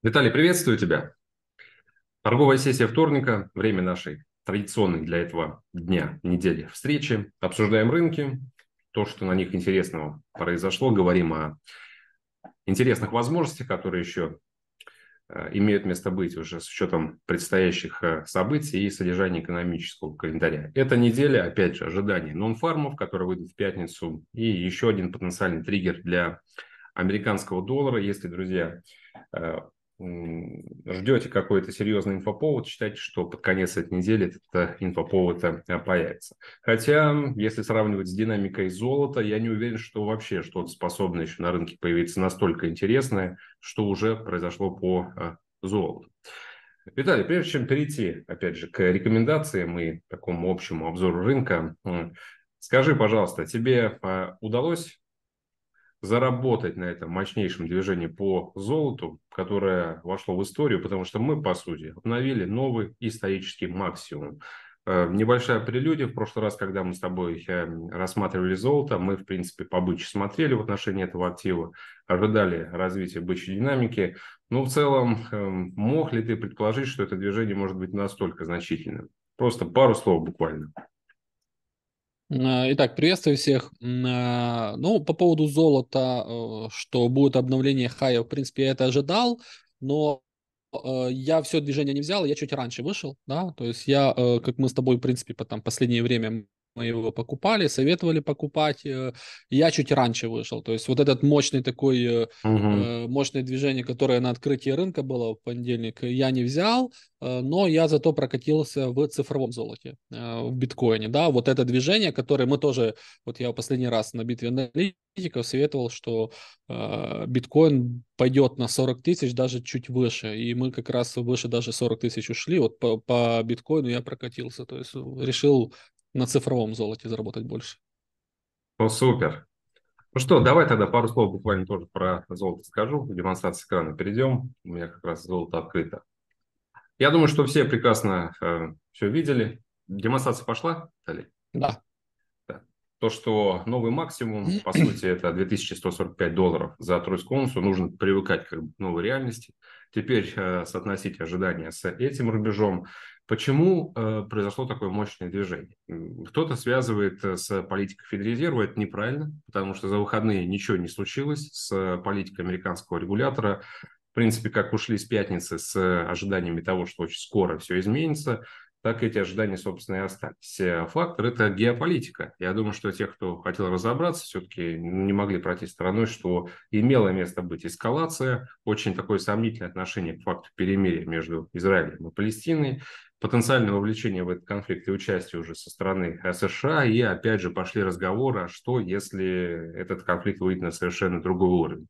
Виталий, приветствую тебя. Торговая сессия вторника, время нашей традиционной для этого дня, недели встречи. Обсуждаем рынки, то, что на них интересного произошло, говорим о интересных возможностях, которые еще э, имеют место быть уже с учетом предстоящих э, событий и содержания экономического календаря. Эта неделя, опять же, ожидание нонфармов, которые выйдут в пятницу, и еще один потенциальный триггер для американского доллара. Если, друзья, э, ждете какой-то серьезный инфоповод, считайте, что под конец этой недели этот э, инфоповод э, появится. Хотя, если сравнивать с динамикой золота, я не уверен, что вообще что-то способно еще на рынке появиться настолько интересное, что уже произошло по э, золоту. Виталий, прежде чем перейти, опять же, к рекомендациям и такому общему обзору рынка, скажи, пожалуйста, тебе удалось заработать на этом мощнейшем движении по золоту, которое вошло в историю, потому что мы, по сути, обновили новый исторический максимум. Э, небольшая прелюдия. В прошлый раз, когда мы с тобой эм, рассматривали золото, мы, в принципе, побыче смотрели в отношении этого актива, ожидали развития бычьей динамики. Но в целом, эм, мог ли ты предположить, что это движение может быть настолько значительным? Просто пару слов буквально. Э, итак, приветствую всех. Э, ну, по поводу золота, э, что будет обновление хая, в принципе, я это ожидал, но я все движение не взял, я чуть раньше вышел, да, то есть я, как мы с тобой, в принципе, по там, последнее время мы его покупали, советовали покупать. Э, я чуть раньше вышел. То есть вот этот мощный такой, угу. мощное движение, которое на открытии рынка было в понедельник, я не взял, но я зато прокатился в цифровом золоте, в биткоине. Да, вот это движение, которое мы тоже, вот я в последний раз на битве аналитиков советовал, что биткоин пойдет на 40 тысяч, даже чуть выше. И мы как раз выше даже 40 тысяч ушли. Вот по, по биткоину я прокатился. То есть решил на цифровом золоте заработать больше. О, супер. Ну что, давай тогда пару слов буквально тоже про золото скажу. В демонстрации экрана перейдем. У меня как раз золото открыто. Я думаю, что все прекрасно э, все видели. Демонстрация пошла, Дали? Да. да. То, что новый максимум, по сути, это 2145 долларов за тройскую унцию, нужно привыкать к новой реальности. Теперь э, соотносить ожидания с этим рубежом. Почему э, произошло такое мощное движение? Кто-то связывает э, с политикой Федрезерва, это неправильно, потому что за выходные ничего не случилось с политикой американского регулятора. В принципе, как ушли с пятницы с э, ожиданиями того, что очень скоро все изменится, так эти ожидания, собственно, и остались. Э, фактор – это геополитика. Я думаю, что те, кто хотел разобраться, все-таки не могли пройти стороной, что имело место быть эскалация, очень такое сомнительное отношение к факту перемирия между Израилем и Палестиной, потенциальное вовлечение в этот конфликт и участие уже со стороны США, и опять же пошли разговоры, а что, если этот конфликт выйдет на совершенно другой уровень.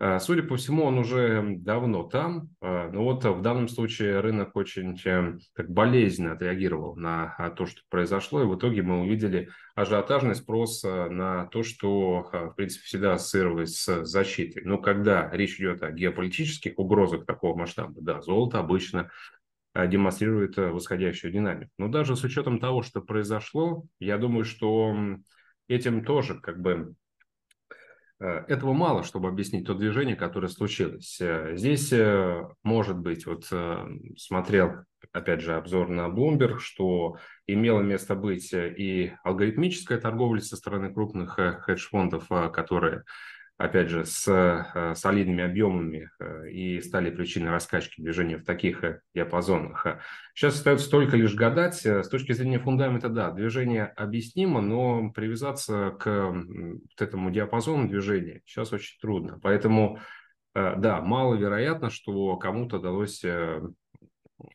Э, судя по всему, он уже давно там. Э, но вот в данном случае рынок очень эм, так болезненно отреагировал на а, то, что произошло. И в итоге мы увидели ажиотажный спрос э, на то, что, в принципе, всегда ассоциировалось с защитой. Но когда речь идет о геополитических угрозах такого масштаба, да, золото обычно демонстрирует восходящую динамику. Но даже с учетом того, что произошло, я думаю, что этим тоже как бы Э, этого мало, чтобы объяснить то движение, которое случилось. Э, здесь, э, может быть, вот смотрел, опять же, обзор на Bloomberg, что имело место быть и алгоритмическая торговля со стороны крупных хедж-фондов, которые опять же, с э, солидными объемами э, и стали причиной раскачки движения в таких э, диапазонах. Сейчас остается только лишь гадать. С точки зрения фундамента, да, движение объяснимо, но привязаться к вот этому диапазону движения сейчас очень трудно. Поэтому, да, маловероятно, что кому-то удалось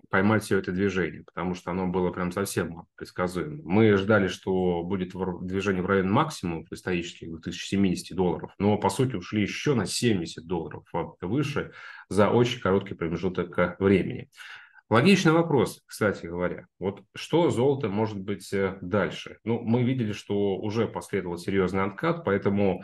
поймать все это движение, потому что оно было прям совсем предсказуемо. Мы ждали, что будет движение в район максимума при исторических 2070 долларов, но по сути ушли еще на 70 долларов а выше за очень короткий промежуток э, времени. Логичный вопрос, кстати говоря. Вот что золото может быть э, дальше? Ну, мы видели, что уже последовал серьезный откат, поэтому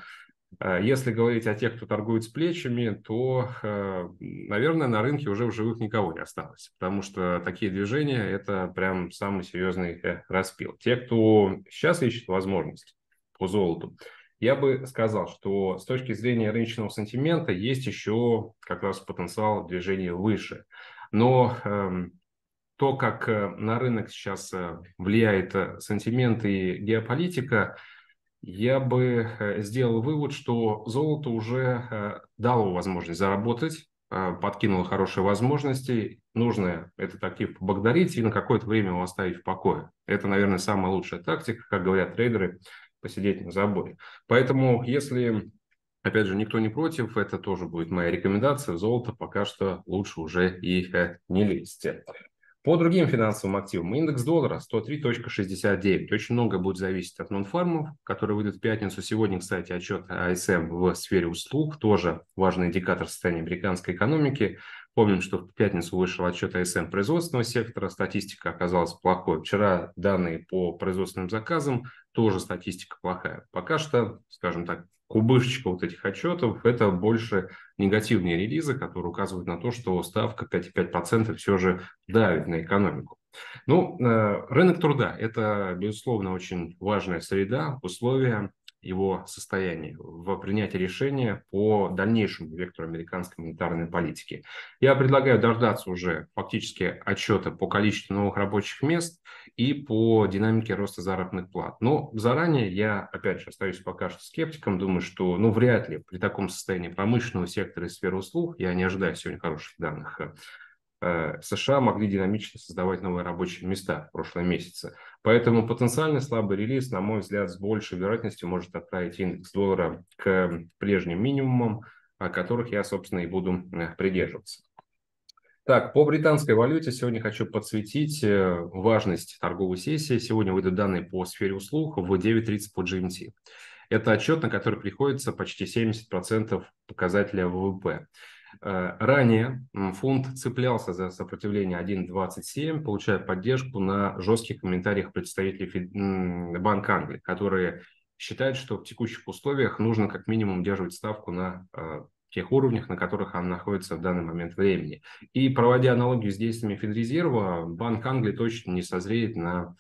Э, если говорить о тех, кто торгует с плечами, то, э, наверное, на рынке уже в живых никого не осталось, потому что такие движения – это прям самый серьезный э, распил. Те, кто сейчас ищет возможность по золоту, я бы сказал, что с точки зрения рыночного сантимента есть еще как раз потенциал движения выше. Но эм, то, как на рынок сейчас влияет сантимент и геополитика – я бы э, сделал вывод, что золото уже э, дало возможность заработать, э, подкинуло хорошие возможности. Нужно этот актив поблагодарить и на какое-то время его оставить в покое. Это, наверное, самая лучшая тактика, как говорят трейдеры, посидеть на заборе. Поэтому, если, опять же, никто не против, это тоже будет моя рекомендация. В золото пока что лучше уже и не лезть. По другим финансовым активам индекс доллара 103.69. Очень много будет зависеть от нонфармов, которые выйдут в пятницу. Сегодня, кстати, отчет АСМ в сфере услуг, тоже важный индикатор состояния американской экономики. Помним, что в пятницу вышел отчет АСМ производственного сектора, статистика оказалась плохой. Вчера данные по производственным заказам, тоже статистика плохая. Пока что, скажем так, кубышечка вот этих отчетов – это больше негативные релизы, которые указывают на то, что ставка 5,5% все же давит на экономику. Ну, э, рынок труда – это, безусловно, очень важная среда, условия, его состоянии в принятии решения по дальнейшему вектору американской монетарной политики. Я предлагаю дождаться уже фактически отчета по количеству новых рабочих мест и по динамике роста заработных плат. Но заранее я, опять же, остаюсь пока что скептиком, думаю, что ну, вряд ли при таком состоянии промышленного сектора и сферы услуг, я не ожидаю сегодня хороших данных, э, Э, США могли динамично создавать новые рабочие места в прошлом месяце. Поэтому потенциально слабый релиз, на мой взгляд, с большей вероятностью может отправить индекс доллара к прежним минимумам, о которых я, собственно, и буду э, придерживаться. Так, по британской валюте сегодня хочу подсветить э, важность торговой сессии. Сегодня выйдут данные по сфере услуг в 9.30 по GMT. Эм Это отчет, на который приходится почти 70% показателя ВВП. Э, ранее фонд цеплялся за сопротивление 1.27, получая поддержку на жестких комментариях представителей Банка Англии, которые считают, что в текущих условиях нужно как минимум держать ставку на э, тех уровнях, на которых она находится в данный момент времени. И проводя аналогию с действиями Федрезерва, Банк Англии точно не созреет на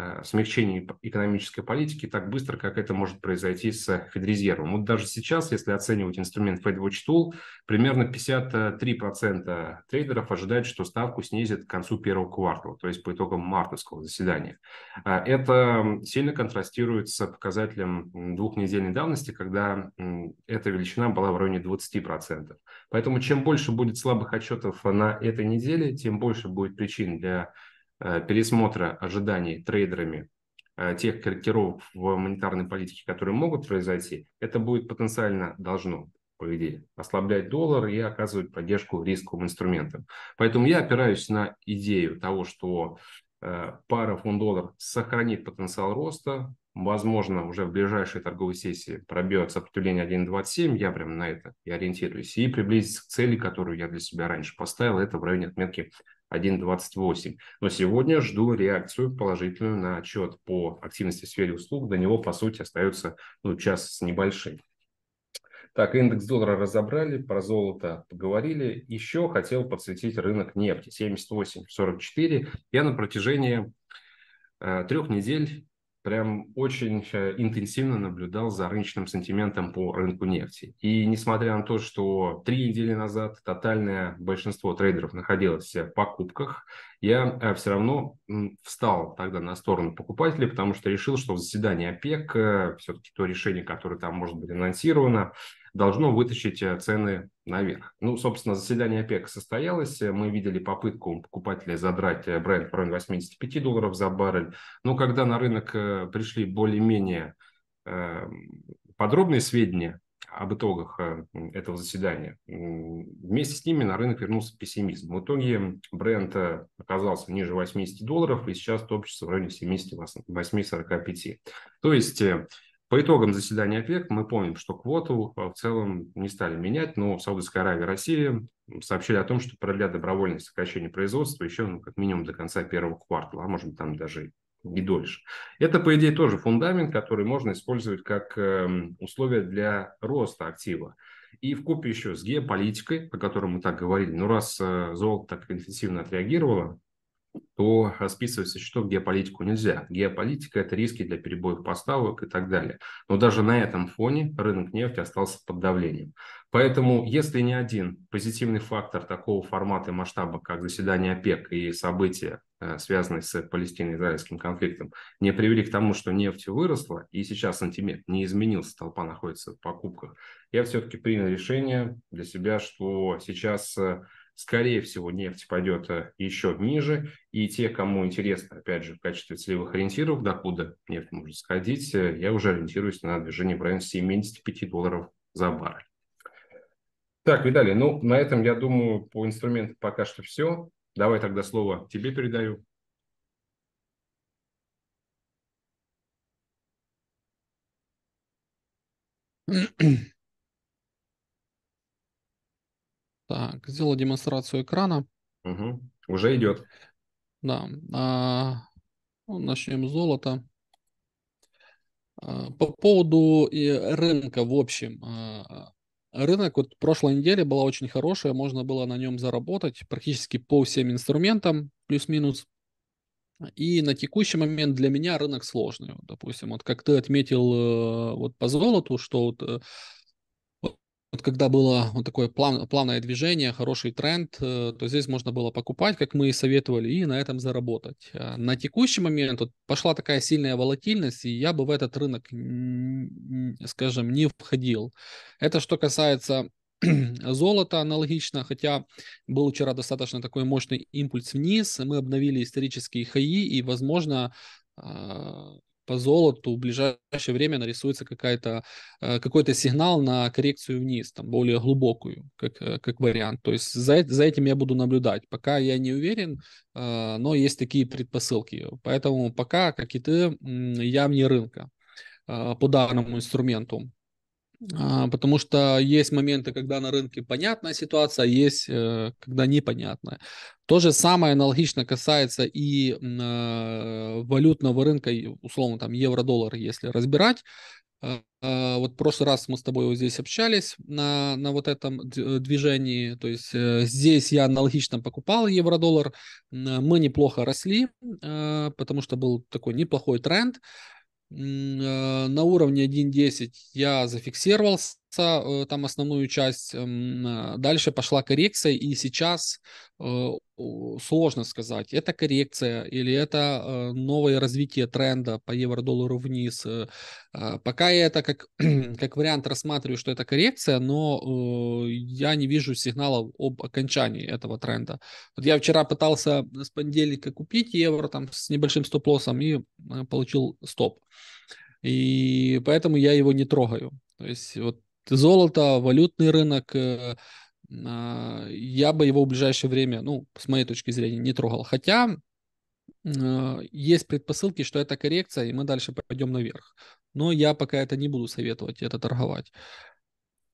Э, смягчении экономической политики так быстро, как это может произойти с Федрезервом. Вот даже сейчас, если оценивать инструмент FedWatch Tool, примерно 53% трейдеров ожидают, что ставку снизит к концу первого квартала, то есть по итогам мартовского заседания. А это сильно контрастирует с показателем двухнедельной давности, когда эта величина была в районе 20%. Поэтому чем больше будет слабых отчетов на этой неделе, тем больше будет причин для Э, пересмотра ожиданий трейдерами э, тех корректировок в монетарной политике, которые могут произойти, это будет потенциально должно, по идее, ослаблять доллар и оказывать поддержку рисковым инструментам. Поэтому я опираюсь на идею того, что э, пара фунт-доллар сохранит потенциал роста, возможно, уже в ближайшей торговой сессии пробьет сопротивление 1.27, я прям на это и ориентируюсь, и приблизится к цели, которую я для себя раньше поставил, это в районе отметки 1.28. Но сегодня жду реакцию положительную на отчет по активности в сфере услуг. До него, по сути, остается ну, час с небольшим. Так, индекс доллара разобрали, про золото поговорили. Еще хотел подсветить рынок нефти 78.44. Я на протяжении э, трех недель прям очень э, интенсивно наблюдал за рыночным сантиментом по рынку нефти. И несмотря на то, что три недели назад тотальное большинство трейдеров находилось в покупках, я э, все равно встал тогда на сторону покупателей, потому что решил, что в заседании ОПЕК э, все-таки то решение, которое там может быть анонсировано, должно вытащить э, цены наверх. Ну, собственно, заседание ОПЕК состоялось. Мы видели попытку покупателей задрать бренд в районе 85 долларов за баррель. Но когда на рынок пришли более-менее эм, подробные сведения об итогах э, этого заседания. Вместе с ними на рынок вернулся пессимизм. В итоге бренд э, оказался ниже 80 долларов и сейчас топчется в районе 78-45. То есть э, по итогам заседания ОПЕК мы помним, что квоту в целом не стали менять, но Саудовская Аравия и Россия сообщили о том, что продлят добровольное сокращение производства еще ну, как минимум до конца первого квартала, а может быть там даже и дольше. Это, по идее, тоже фундамент, который можно использовать как эм, условие для роста актива. И в купе еще с геополитикой, о которой мы так говорили, ну раз э, золото так интенсивно отреагировало, то расписывать со счетов геополитику нельзя. Геополитика – это риски для перебоев поставок и так далее. Но даже на этом фоне рынок нефти остался под давлением. Поэтому, если ни один позитивный фактор такого формата и масштаба, как заседание ОПЕК и события, э, связанные с палестино-израильским конфликтом, не привели к тому, что нефть выросла, и сейчас сантимент не изменился, толпа находится в покупках, я все-таки принял решение для себя, что сейчас э, Скорее всего, нефть пойдет э, еще ниже, и те, кому интересно, опять же, в качестве целевых ориентиров, докуда нефть может сходить, э, я уже ориентируюсь на движение в районе 75 долларов за баррель. Так, Виталий, ну, на этом, я думаю, по инструменту пока что все. Давай тогда слово тебе передаю. Так, сделал демонстрацию экрана. Угу. Уже идет. Да. А, ну, начнем с золота. А, по поводу и рынка в общем. А, рынок вот прошлой неделе была очень хорошая, можно было на нем заработать практически по всем инструментам, плюс-минус. И на текущий момент для меня рынок сложный. допустим, вот как ты отметил э, вот по золоту, что вот э, вот когда было вот такое плав, плавное движение, хороший тренд, э, то здесь можно было покупать, как мы и советовали, и на этом заработать. А на текущий момент вот пошла такая сильная волатильность, и я бы в этот рынок, скажем, не входил. Это что касается золота, аналогично, хотя был вчера достаточно такой мощный импульс вниз, мы обновили исторические хаи, и, возможно, а, по золоту в ближайшее время нарисуется какая-то, э, какой-то сигнал на коррекцию вниз, там, более глубокую, как, э, как вариант. То есть за, за этим я буду наблюдать. Пока я не уверен, э, но есть такие предпосылки. Поэтому пока, как и ты, я вне рынка по данному инструменту. А, потому что есть моменты, когда на рынке понятная ситуация, а есть, э, когда непонятная. То же самое аналогично касается и э, валютного рынка, условно, там евро-доллар, если разбирать. Э, вот в прошлый раз мы с тобой вот здесь общались на, на вот этом движении. То есть здесь я аналогично покупал евро-доллар. Мы неплохо росли, потому что был такой неплохой тренд. Э, на уровне 1.10 я зафиксировался. Э, там основную часть, эм, э, дальше пошла коррекция, и сейчас э, сложно сказать, это коррекция или это новое развитие тренда по евро-доллару вниз. Пока я это как, как вариант рассматриваю, что это коррекция, но я не вижу сигналов об окончании этого тренда. Вот я вчера пытался с понедельника купить евро там с небольшим стоп-лоссом и получил стоп. И поэтому я его не трогаю. То есть вот золото, валютный рынок, э, а, я бы его в ближайшее время, ну, с моей точки зрения, не трогал. Хотя э, есть предпосылки, что это коррекция, и мы дальше пойдем наверх. Но я пока это не буду советовать, это торговать.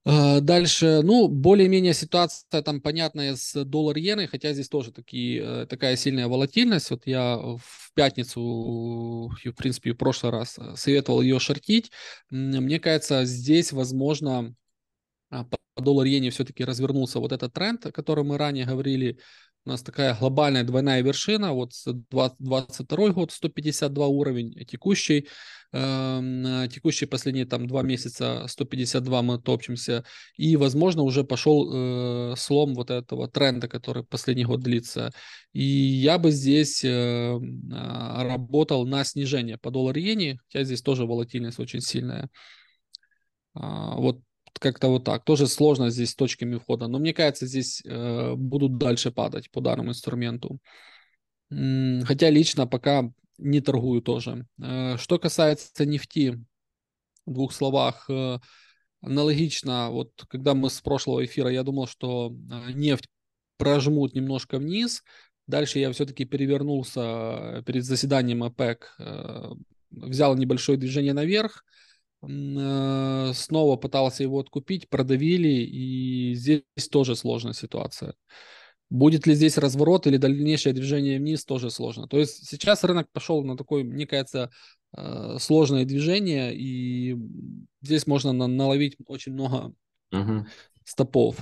Э, дальше, ну, более-менее ситуация там понятная с доллар-иеной, хотя здесь тоже такие, э, такая сильная волатильность. Вот я в пятницу, в принципе, в прошлый раз э, советовал ее шортить. Мне кажется, здесь, возможно, а, по доллар-иене все-таки развернулся вот этот тренд, о котором мы ранее говорили, у нас такая глобальная двойная вершина, вот 22 год 152 уровень, текущий, э, текущие последние там два месяца 152 мы топчемся, и, возможно, уже пошел э, слом вот этого тренда, который последний год длится. И я бы здесь э, а, работал на снижение по доллар иене, хотя здесь тоже волатильность очень сильная. А, вот как-то вот так. Тоже сложно здесь с точками входа. Но мне кажется, здесь э, будут дальше падать по данному инструменту. М -м, хотя лично пока не торгую тоже. Э, что касается нефти, в двух словах, э, аналогично, вот когда мы с прошлого эфира, я думал, что э, нефть прожмут немножко вниз. Дальше я все-таки перевернулся э, перед заседанием ОПЕК, э, взял небольшое движение наверх, Э, снова пытался его откупить, продавили, и здесь тоже сложная ситуация. Будет ли здесь разворот или дальнейшее движение вниз, тоже сложно. То есть сейчас рынок пошел на такое, мне кажется, э, сложное движение, и здесь можно на- наловить очень много угу. стопов.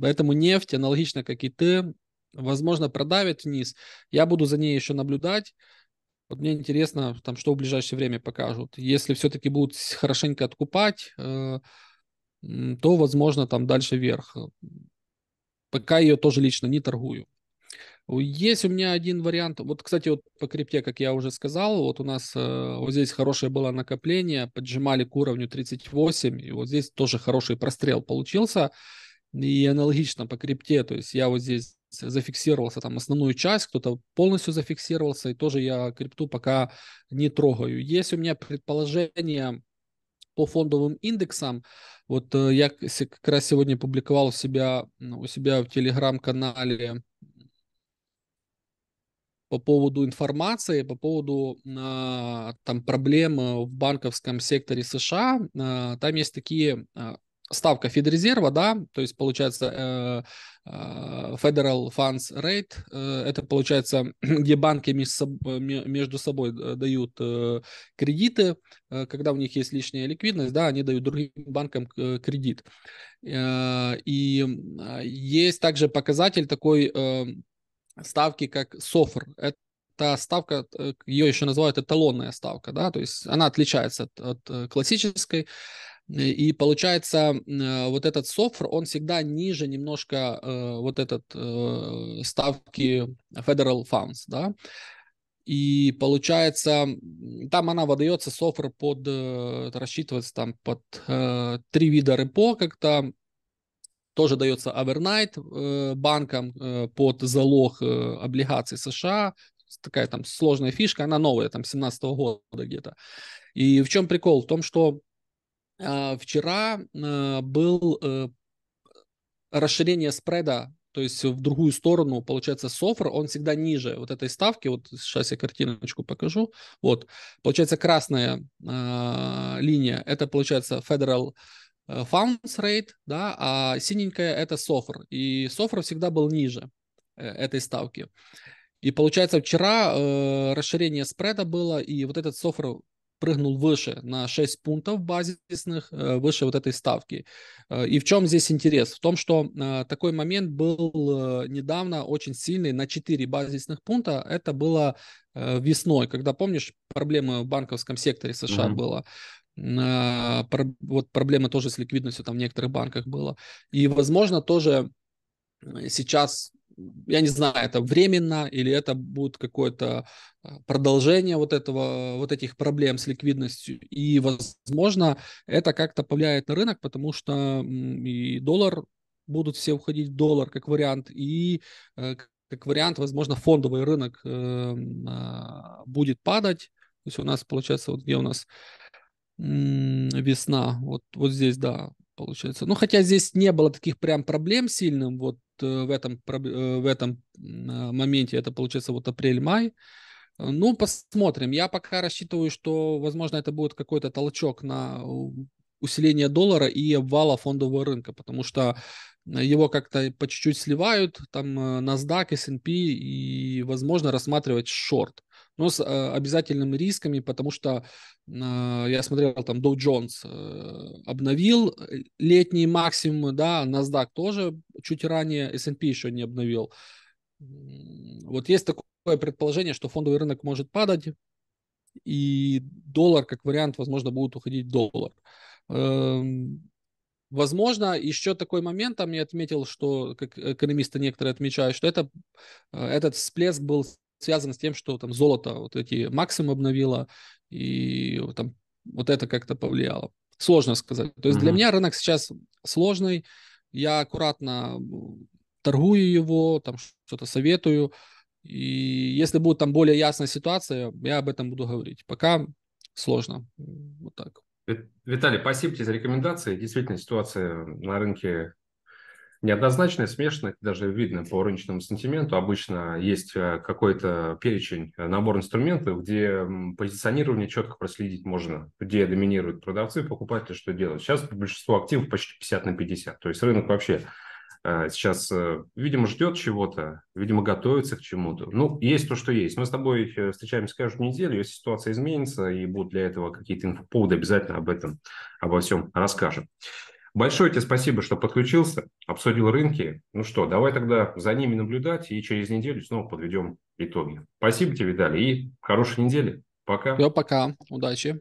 Поэтому нефть, аналогично как и ты, возможно, продавит вниз. Я буду за ней еще наблюдать. Вот мне интересно, там, что в ближайшее время покажут. Если все-таки будут хорошенько откупать, э, то, возможно, там дальше вверх. Пока ее тоже лично не торгую. Есть у меня один вариант. Вот, кстати, вот по крипте, как я уже сказал, вот у нас э, вот здесь хорошее было накопление, поджимали к уровню 38, и вот здесь тоже хороший прострел получился. И аналогично по крипте, то есть я вот здесь зафиксировался, там основную часть, кто-то полностью зафиксировался, и тоже я крипту пока не трогаю. Есть у меня предположение по фондовым индексам. Вот э, я как раз сегодня публиковал у себя, ну, у себя в телеграм-канале по поводу информации, по поводу а, там проблем э, в банковском секторе США. А, там есть такие а, ставка Федрезерва, да, то есть получается э, э, Federal Funds Rate, э, это получается, где банки между собой дают кредиты, когда у них есть лишняя ликвидность, да, они дают другим банкам кредит. И есть также показатель такой ставки, как SOFR, это та ставка, ее еще называют эталонная ставка, да, то есть она отличается от, от классической. Э, и получается, э, вот этот софр, он всегда ниже немножко э, вот этот ставки Federal Funds, да. И получается, там она выдается, софр под, рассчитывается там под три вида репо как-то, тоже дается овернайт банкам под залог облигаций США, такая там сложная фишка, она новая, там 17 года где-то. И в чем прикол? В том, что а, вчера а, был э, расширение спреда то есть в другую сторону, получается, софр, он всегда ниже вот этой ставки. Вот сейчас я картиночку покажу. Вот, получается, красная э, линия, это, получается, Federal э, Funds Rate, да, а синенькая это софр. И софр всегда был ниже э, этой ставки. И, получается, вчера э, расширение спреда было, и вот этот софр прыгнул выше на 6 пунктов базисных, э, выше вот этой ставки. Э, и в чем здесь интерес? В том, что э, такой момент был недавно очень сильный на 4 базисных пункта. Это было весной, когда, помнишь, проблемы в банковском секторе США mm-hmm. было вот проблемы тоже с ликвидностью там в некоторых банках было И, возможно, тоже сейчас я не знаю, это временно или это будет какое-то э, продолжение вот этого, вот этих проблем с ликвидностью. И, возможно, это как-то повлияет на рынок, потому что и доллар будут все уходить в доллар как вариант, и э, как вариант, возможно, фондовый рынок э, а, будет падать. То есть у нас, получается, вот где у нас весна, вот, вот здесь, да, получается. Ну, хотя здесь не было таких прям проблем сильным вот э, в этом, э, в этом а, моменте. Это, получается, вот апрель-май. Ну, посмотрим. Я пока рассчитываю, что, возможно, это будет какой-то толчок на усиление доллара и обвала фондового рынка, потому что его как-то по чуть-чуть сливают, там э, NASDAQ, S&P, и, возможно, рассматривать шорт но с э, обязательными рисками, потому что э, я смотрел, там Dow Jones э, обновил летние максимумы, да, NASDAQ тоже чуть ранее, S&P еще не обновил. Вот есть такое предположение, что фондовый рынок может падать, и доллар, как вариант, возможно, будет уходить доллар. Эм, возможно, еще такой момент, там я отметил, что как экономисты некоторые отмечают, что это, этот всплеск был связано с тем, что там золото вот эти максим обновило, и там вот это как-то повлияло. Сложно сказать. То есть mm-hmm. для меня рынок сейчас сложный, я аккуратно торгую его, там что-то советую, и если будет там более ясная ситуация, я об этом буду говорить. Пока сложно. Вот так. Виталий, спасибо тебе за рекомендации. Действительно, ситуация на рынке неоднозначные, смешанные, даже видно по рыночному сантименту. Обычно есть э, какой-то перечень, э, набор инструментов, где позиционирование четко проследить можно, где доминируют продавцы, покупатели, что делают. Сейчас большинство активов почти 50 на 50, то есть рынок вообще э, сейчас, видимо, ждет чего-то, видимо, готовится к чему-то. Ну, есть то, что есть. Мы с тобой встречаемся каждую неделю, если ситуация изменится, и будут для этого какие-то поводы, обязательно об этом, обо всем расскажем. Большое тебе спасибо, что подключился, обсудил рынки. Ну что, давай тогда за ними наблюдать и через неделю снова подведем итоги. Спасибо тебе, Виталий, и хорошей недели. Пока. Все, пока. Удачи.